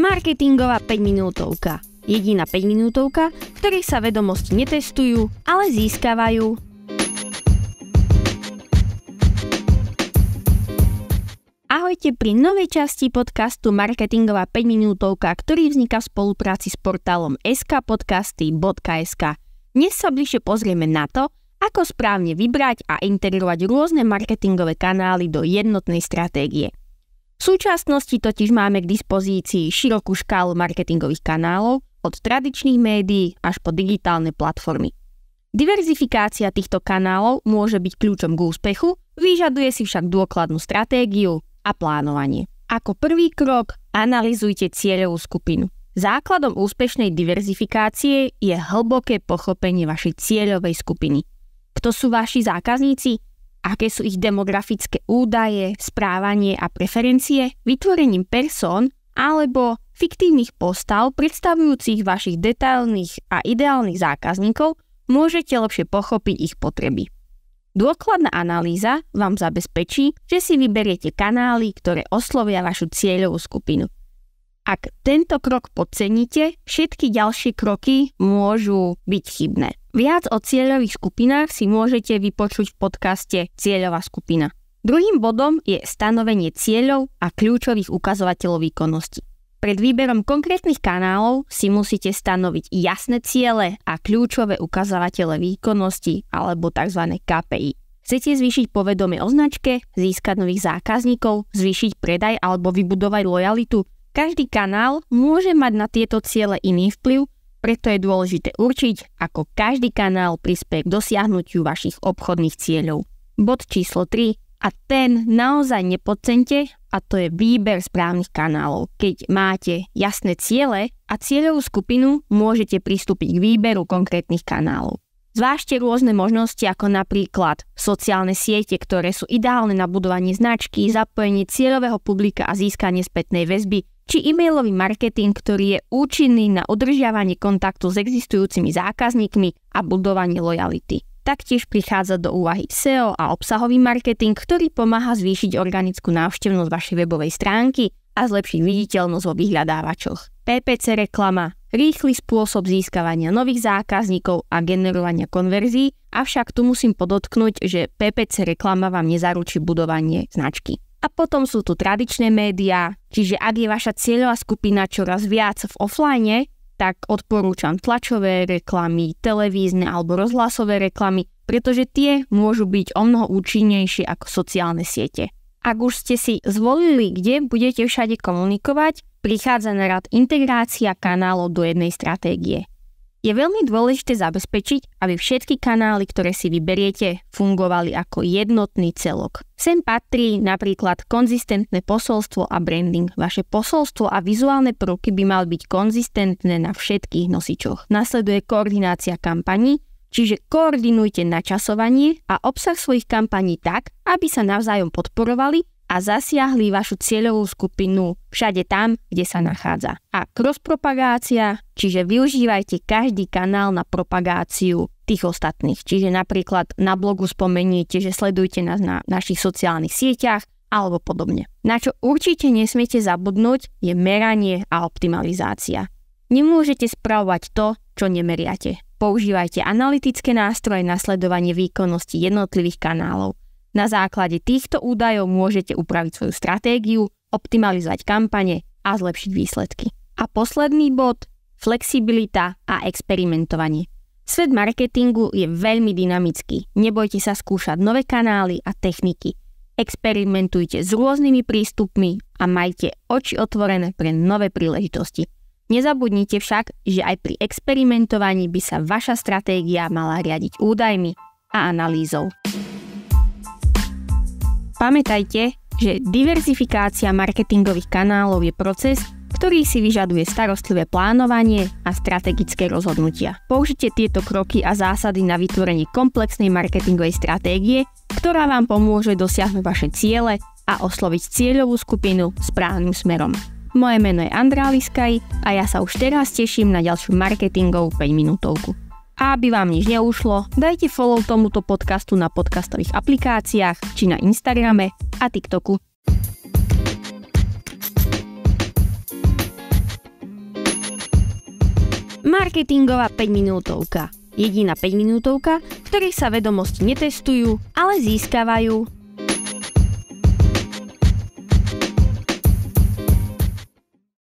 Marketingová 5 minútovka. Jediná 5 minútovka, v sa vedomosti netestujú, ale získavajú. Ahojte pri novej časti podcastu Marketingová 5 minútovka, ktorý vzniká v spolupráci s portálom skpodcasty.sk. Dnes sa bližšie pozrieme na to, ako správne vybrať a integrovať rôzne marketingové kanály do jednotnej stratégie. V súčasnosti totiž máme k dispozícii širokú škálu marketingových kanálov, od tradičných médií až po digitálne platformy. Diverzifikácia týchto kanálov môže byť kľúčom k úspechu, vyžaduje si však dôkladnú stratégiu a plánovanie. Ako prvý krok analizujte cieľovú skupinu. Základom úspešnej diverzifikácie je hlboké pochopenie vašej cieľovej skupiny. Kto sú vaši zákazníci? aké sú ich demografické údaje, správanie a preferencie, vytvorením person alebo fiktívnych postav predstavujúcich vašich detailných a ideálnych zákazníkov môžete lepšie pochopiť ich potreby. Dôkladná analýza vám zabezpečí, že si vyberiete kanály, ktoré oslovia vašu cieľovú skupinu. Ak tento krok podceníte, všetky ďalšie kroky môžu byť chybné. Viac o cieľových skupinách si môžete vypočuť v podcaste Cieľová skupina. Druhým bodom je stanovenie cieľov a kľúčových ukazovateľov výkonnosti. Pred výberom konkrétnych kanálov si musíte stanoviť jasné ciele a kľúčové ukazovatele výkonnosti alebo tzv. KPI. Chcete zvýšiť povedomie o značke, získať nových zákazníkov, zvýšiť predaj alebo vybudovať lojalitu? Každý kanál môže mať na tieto ciele iný vplyv, preto je dôležité určiť, ako každý kanál prispie k dosiahnutiu vašich obchodných cieľov. Bod číslo 3 a ten naozaj nepodcente a to je výber správnych kanálov. Keď máte jasné ciele a cieľovú skupinu, môžete pristúpiť k výberu konkrétnych kanálov. Zvážte rôzne možnosti ako napríklad sociálne siete, ktoré sú ideálne na budovanie značky, zapojenie cieľového publika a získanie spätnej väzby, či e-mailový marketing, ktorý je účinný na udržiavanie kontaktu s existujúcimi zákazníkmi a budovanie lojality. Taktiež prichádza do úvahy SEO a obsahový marketing, ktorý pomáha zvýšiť organickú návštevnosť vašej webovej stránky a zlepšiť viditeľnosť vo vyhľadávačoch. PPC reklama Rýchly spôsob získavania nových zákazníkov a generovania konverzií, avšak tu musím podotknúť, že PPC reklama vám nezaručí budovanie značky. A potom sú tu tradičné médiá, čiže ak je vaša cieľová skupina čoraz viac v offline, tak odporúčam tlačové reklamy, televízne alebo rozhlasové reklamy, pretože tie môžu byť o mnoho účinnejšie ako sociálne siete. Ak už ste si zvolili, kde budete všade komunikovať, prichádza na rad integrácia kanálov do jednej stratégie. Je veľmi dôležité zabezpečiť, aby všetky kanály, ktoré si vyberiete, fungovali ako jednotný celok. Sem patrí napríklad konzistentné posolstvo a branding. Vaše posolstvo a vizuálne prvky by mali byť konzistentné na všetkých nosičoch. Nasleduje koordinácia kampaní, Čiže koordinujte načasovanie a obsah svojich kampaní tak, aby sa navzájom podporovali a zasiahli vašu cieľovú skupinu všade tam, kde sa nachádza. A cross-propagácia, čiže využívajte každý kanál na propagáciu tých ostatných. Čiže napríklad na blogu spomeniete, že sledujte nás na našich sociálnych sieťach alebo podobne. Na čo určite nesmiete zabudnúť je meranie a optimalizácia. Nemôžete spravovať to, čo nemeriate. Používajte analytické nástroje na sledovanie výkonnosti jednotlivých kanálov. Na základe týchto údajov môžete upraviť svoju stratégiu, optimalizovať kampane a zlepšiť výsledky. A posledný bod, flexibilita a experimentovanie. Svet marketingu je veľmi dynamický. Nebojte sa skúšať nové kanály a techniky. Experimentujte s rôznymi prístupmi a majte oči otvorené pre nové príležitosti. Nezabudnite však, že aj pri experimentovaní by sa vaša stratégia mala riadiť údajmi a analýzou. Pamätajte, že diverzifikácia marketingových kanálov je proces, ktorý si vyžaduje starostlivé plánovanie a strategické rozhodnutia. Použite tieto kroky a zásady na vytvorenie komplexnej marketingovej stratégie, ktorá vám pomôže dosiahnuť vaše ciele a osloviť cieľovú skupinu správnym smerom. Moje meno je Andrá Liskaj a ja sa už teraz teším na ďalšiu marketingovú 5 minútovku. A aby vám nič neušlo, dajte follow tomuto podcastu na podcastových aplikáciách či na Instagrame a TikToku. Marketingová 5 minútovka. Jediná 5 minútovka, v ktorej sa vedomosti netestujú, ale získavajú.